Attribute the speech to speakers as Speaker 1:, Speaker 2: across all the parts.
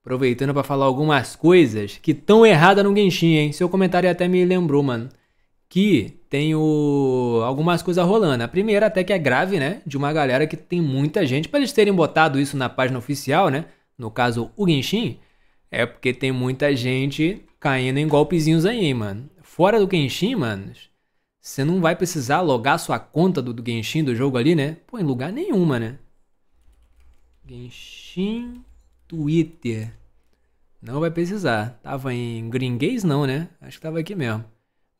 Speaker 1: Aproveitando para falar algumas coisas que tão errada no Genshin, hein? Seu comentário até me lembrou, mano. Que tem o... algumas coisas rolando. A primeira até que é grave, né? De uma galera que tem muita gente. Para eles terem botado isso na página oficial, né? No caso, o Genshin. É porque tem muita gente caindo em golpezinhos aí, mano. Fora do Genshin, mano, você não vai precisar logar sua conta do, do Genshin do jogo ali, né? Pô, em lugar nenhuma, né? Genshin Twitter. Não vai precisar. Tava em gringuês não, né? Acho que tava aqui mesmo.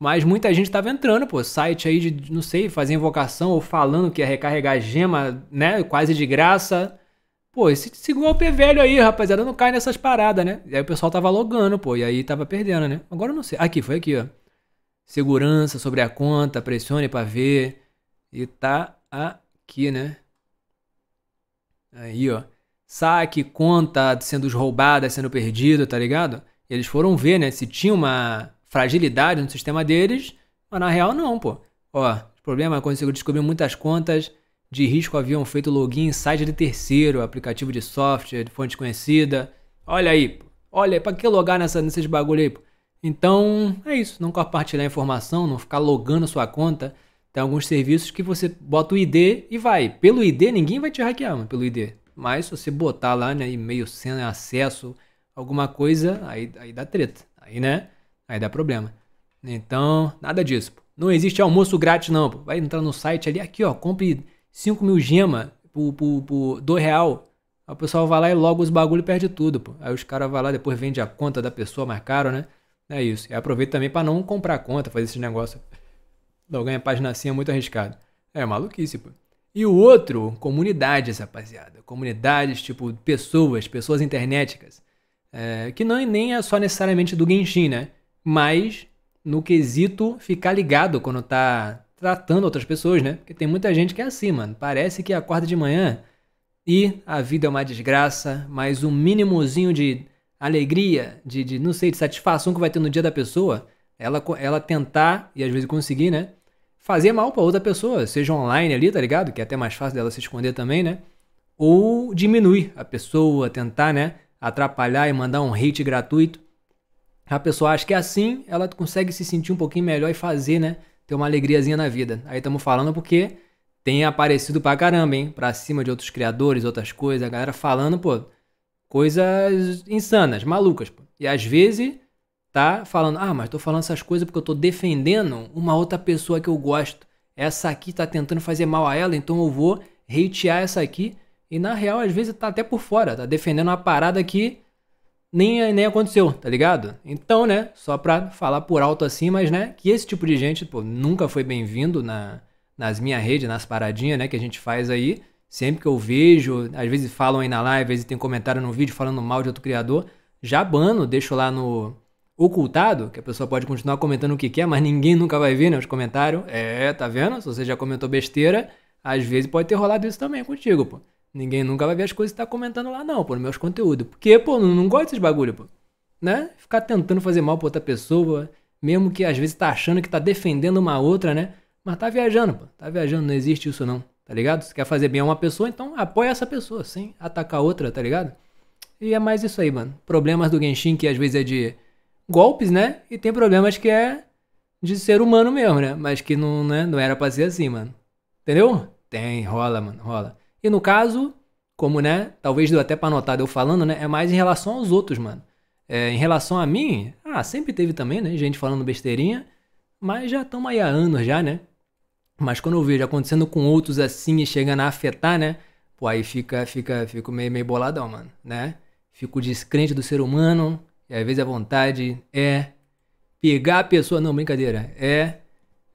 Speaker 1: Mas muita gente tava entrando, pô, site aí de, não sei, fazer invocação ou falando que ia recarregar gema, né? Quase de graça. Pô, esse, esse golpe é velho aí, rapaziada, não cai nessas paradas, né? E aí o pessoal tava logando, pô, e aí tava perdendo, né? Agora eu não sei. Aqui, foi aqui, ó. Segurança sobre a conta, pressione para ver. E tá aqui, né? Aí, ó saque, conta sendo roubada, sendo perdida, tá ligado? Eles foram ver, né, se tinha uma fragilidade no sistema deles, mas na real não, pô. Ó, o problema é conseguiu descobrir muitas contas de risco haviam feito login em site de terceiro, aplicativo de software, de fonte conhecida. Olha aí, pô. olha, para que logar nessa, nesses bagulho aí, pô? Então, é isso, não compartilhar informação, não ficar logando sua conta. Tem alguns serviços que você bota o ID e vai. Pelo ID, ninguém vai te hackear, mano, pelo ID. Mas se você botar lá, né, e-mail sem acesso, alguma coisa, aí, aí dá treta. Aí, né? Aí dá problema. Então, nada disso. Pô. Não existe almoço grátis, não. Pô. Vai entrar no site ali, aqui, ó, compre 5 mil gema por, por, por 2 real. Aí o pessoal vai lá e logo os bagulho perde tudo, pô. Aí os caras vão lá, depois vende a conta da pessoa mais caro, né? É isso. E aproveita também para não comprar conta, fazer esse negócio. não ganha página assim é muito arriscado. É maluquice, pô. E o outro, comunidades, rapaziada. Comunidades, tipo, pessoas, pessoas internéticas. É, que não, nem é só necessariamente do Genshin, né? Mas no quesito ficar ligado quando tá tratando outras pessoas, né? Porque tem muita gente que é assim, mano. Parece que acorda de manhã e a vida é uma desgraça, mas um mínimozinho de alegria, de, de não sei, de satisfação que vai ter no dia da pessoa, ela, ela tentar e às vezes conseguir, né? fazer mal para outra pessoa, seja online ali, tá ligado? Que é até mais fácil dela se esconder também, né? Ou diminuir a pessoa, tentar, né? Atrapalhar e mandar um hate gratuito. A pessoa acha que é assim, ela consegue se sentir um pouquinho melhor e fazer, né? Ter uma alegriazinha na vida. Aí estamos falando porque tem aparecido pra caramba, hein? Pra cima de outros criadores, outras coisas, a galera falando, pô, coisas insanas, malucas. Pô. E às vezes tá falando, ah, mas tô falando essas coisas porque eu tô defendendo uma outra pessoa que eu gosto. Essa aqui tá tentando fazer mal a ela, então eu vou hatear essa aqui. E na real, às vezes tá até por fora, tá defendendo uma parada que nem, nem aconteceu, tá ligado? Então, né, só pra falar por alto assim, mas né, que esse tipo de gente, pô, nunca foi bem-vindo na, nas minhas redes, nas paradinhas, né, que a gente faz aí. Sempre que eu vejo, às vezes falam aí na live, às vezes tem comentário no vídeo falando mal de outro criador, já bano, deixo lá no, ocultado, que a pessoa pode continuar comentando o que quer, mas ninguém nunca vai ver, né? Os comentários. É, tá vendo? Se você já comentou besteira, às vezes pode ter rolado isso também contigo, pô. Ninguém nunca vai ver as coisas que tá comentando lá, não, pô, nos meus conteúdos. Porque, pô, não, não gosto desses bagulho, pô. Né? Ficar tentando fazer mal pra outra pessoa, mesmo que às vezes tá achando que tá defendendo uma outra, né? Mas tá viajando, pô. Tá viajando, não existe isso não, tá ligado? Se quer fazer bem a uma pessoa, então apoia essa pessoa, sem atacar outra, tá ligado? E é mais isso aí, mano. Problemas do Genshin que às vezes é de golpes, né? E tem problemas que é de ser humano mesmo, né? Mas que não, né? não era pra ser assim, mano. Entendeu? Tem, rola, mano, rola. E no caso, como, né? Talvez deu até pra notar eu falando, né? É mais em relação aos outros, mano. É, em relação a mim, ah, sempre teve também, né? Gente falando besteirinha. Mas já estamos aí há anos já, né? Mas quando eu vejo acontecendo com outros assim e chegando a afetar, né? Pô, aí fica, fica, fico meio, meio boladão, mano, né? Fico descrente do ser humano, e às vezes a vontade é pegar a pessoa. Não, brincadeira. É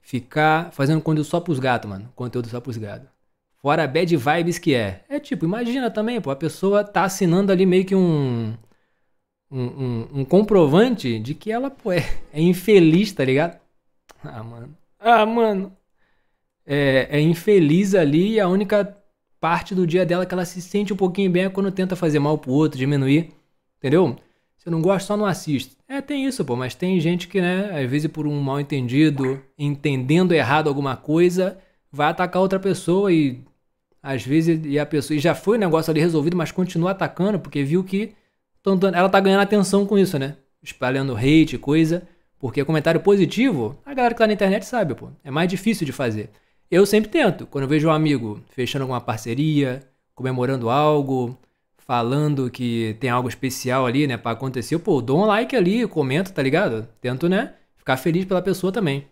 Speaker 1: ficar fazendo conteúdo só pros gatos, mano. Conteúdo só pros gatos. Fora a bad vibes que é. É tipo, imagina também, pô, a pessoa tá assinando ali meio que um. Um, um, um comprovante de que ela, pô, é, é infeliz, tá ligado? Ah, mano. Ah, mano. É, é, infeliz ali e a única parte do dia dela é que ela se sente um pouquinho bem é quando tenta fazer mal pro outro, diminuir, entendeu? eu não gosto só não assiste. É, tem isso, pô, mas tem gente que, né, às vezes por um mal entendido, entendendo errado alguma coisa, vai atacar outra pessoa e às vezes e a pessoa e já foi o negócio ali resolvido, mas continua atacando porque viu que ela tá ganhando atenção com isso, né? Espalhando hate, coisa, porque comentário positivo, a galera que tá na internet sabe, pô, é mais difícil de fazer. Eu sempre tento, quando eu vejo um amigo fechando alguma parceria, comemorando algo, falando que tem algo especial ali, né, para acontecer, pô, dou um like ali, comento, tá ligado? Tento, né, ficar feliz pela pessoa também.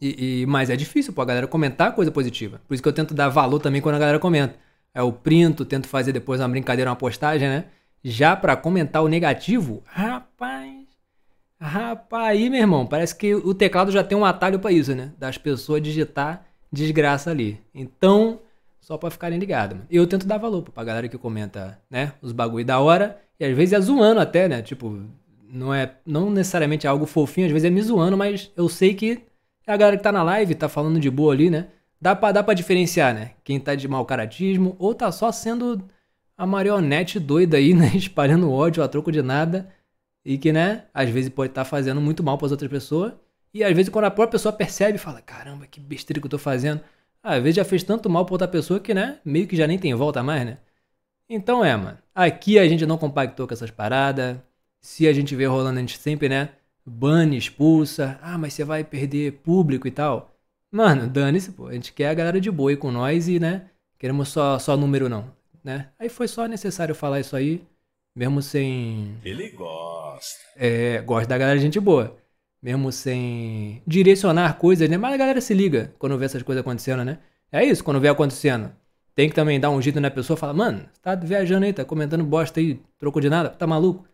Speaker 1: E, e, mas é difícil, pô, a galera comentar coisa positiva. Por isso que eu tento dar valor também quando a galera comenta. É o printo, tento fazer depois uma brincadeira, uma postagem, né? Já para comentar o negativo, rapaz, rapaz, aí, meu irmão, parece que o teclado já tem um atalho para isso, né? Das pessoas digitar desgraça ali. Então, só pra ficarem ligados, E Eu tento dar valor pra galera que comenta, né? Os bagulho da hora. E às vezes é zoando até, né? Tipo, não é não necessariamente é algo fofinho, às vezes é me zoando, mas eu sei que é a galera que tá na live, tá falando de boa ali, né? Dá pra, dá pra diferenciar, né? Quem tá de mau caratismo ou tá só sendo a marionete doida aí, né? Espalhando ódio a troco de nada. E que, né? Às vezes pode estar tá fazendo muito mal para as outras pessoas. E às vezes quando a própria pessoa percebe, fala: caramba, que besteira que eu tô fazendo. Às vezes já fez tanto mal pra outra pessoa que, né, meio que já nem tem volta mais, né? Então é, mano. Aqui a gente não compactou com essas paradas. Se a gente vê rolando, a gente sempre, né, bane, expulsa. Ah, mas você vai perder público e tal. Mano, dane-se, pô. A gente quer a galera de boi com nós e, né, queremos só, só número não, né? Aí foi só necessário falar isso aí, mesmo sem... Ele gosta. É, gosta da galera de gente boa mesmo sem direcionar coisas, né? Mas a galera se liga quando vê essas coisas acontecendo, né? É isso, quando vê acontecendo. Tem que também dar um jeito na pessoa, falar, mano, tá viajando aí, tá comentando bosta aí, trocou de nada, tá maluco?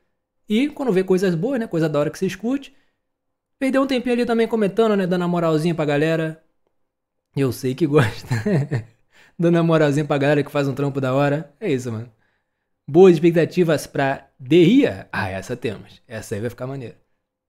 Speaker 1: E quando vê coisas boas, né? Coisa da hora que você escute, perdeu um tempinho ali também comentando, né? Dando a moralzinha pra galera. Eu sei que gosta. Dando a moralzinha pra galera que faz um trampo da hora. É isso, mano. Boas expectativas pra Derria? Ah, essa temos. Essa aí vai ficar maneira.